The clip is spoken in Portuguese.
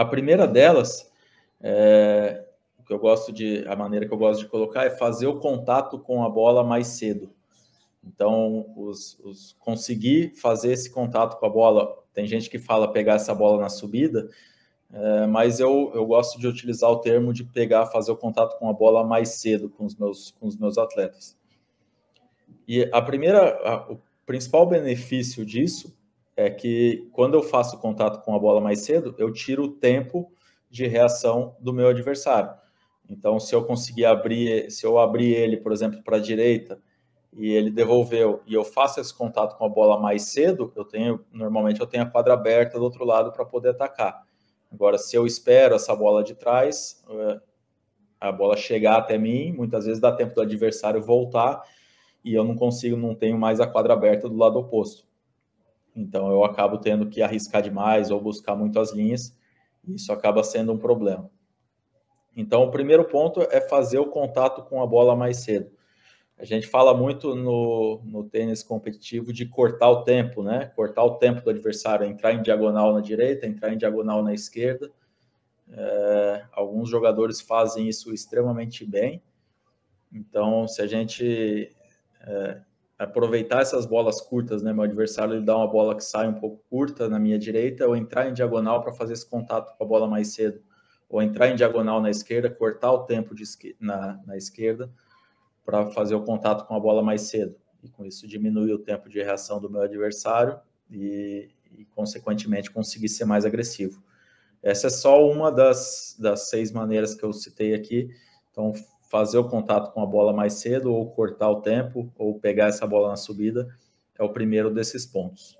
A primeira delas, é, o que eu gosto de, a maneira que eu gosto de colocar é fazer o contato com a bola mais cedo. Então, os, os, conseguir fazer esse contato com a bola. Tem gente que fala pegar essa bola na subida, é, mas eu, eu gosto de utilizar o termo de pegar, fazer o contato com a bola mais cedo com os meus, com os meus atletas. E a primeira, a, o principal benefício disso é que quando eu faço contato com a bola mais cedo, eu tiro o tempo de reação do meu adversário. Então, se eu conseguir abrir, se eu abrir ele, por exemplo, para a direita e ele devolveu e eu faço esse contato com a bola mais cedo, eu tenho normalmente eu tenho a quadra aberta do outro lado para poder atacar. Agora, se eu espero essa bola de trás, eh, a bola chegar até mim, muitas vezes dá tempo do adversário voltar e eu não consigo, não tenho mais a quadra aberta do lado oposto. Então eu acabo tendo que arriscar demais ou buscar muito as linhas, e isso acaba sendo um problema. Então o primeiro ponto é fazer o contato com a bola mais cedo. A gente fala muito no, no tênis competitivo de cortar o tempo, né? Cortar o tempo do adversário, entrar em diagonal na direita, entrar em diagonal na esquerda. É, alguns jogadores fazem isso extremamente bem. Então, se a gente é, aproveitar essas bolas curtas, né? Meu adversário ele dá uma bola que sai um pouco curta na minha direita, ou entrar em diagonal para fazer esse contato com a bola mais cedo, ou entrar em diagonal na esquerda, cortar o tempo de na, na esquerda para fazer o contato com a bola mais cedo. E com isso diminui o tempo de reação do meu adversário e, e consequentemente, conseguir ser mais agressivo. Essa é só uma das, das seis maneiras que eu citei aqui. Então, fazer o contato com a bola mais cedo, ou cortar o tempo, ou pegar essa bola na subida, é o primeiro desses pontos.